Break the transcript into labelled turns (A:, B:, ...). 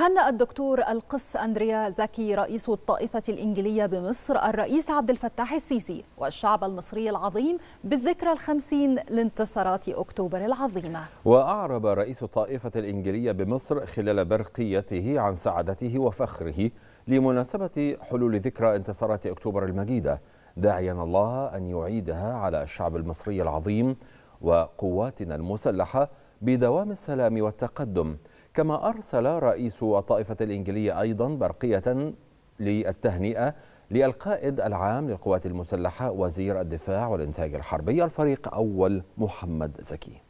A: هنأ الدكتور القس أندريا زكي رئيس الطائفة الإنجيلية بمصر الرئيس عبد الفتاح السيسي والشعب المصري العظيم بالذكرى الخمسين لانتصارات أكتوبر العظيمة
B: وأعرب رئيس الطائفة الإنجيلية بمصر خلال برقيته عن سعادته وفخره لمناسبة حلول ذكرى انتصارات أكتوبر المجيدة داعيا الله أن يعيدها على الشعب المصري العظيم وقواتنا المسلحة بدوام السلام والتقدم كما أرسل رئيس الطائفة الإنجلية أيضا برقية للتهنئة للقائد العام للقوات المسلحة وزير الدفاع والإنتاج الحربي الفريق أول محمد زكي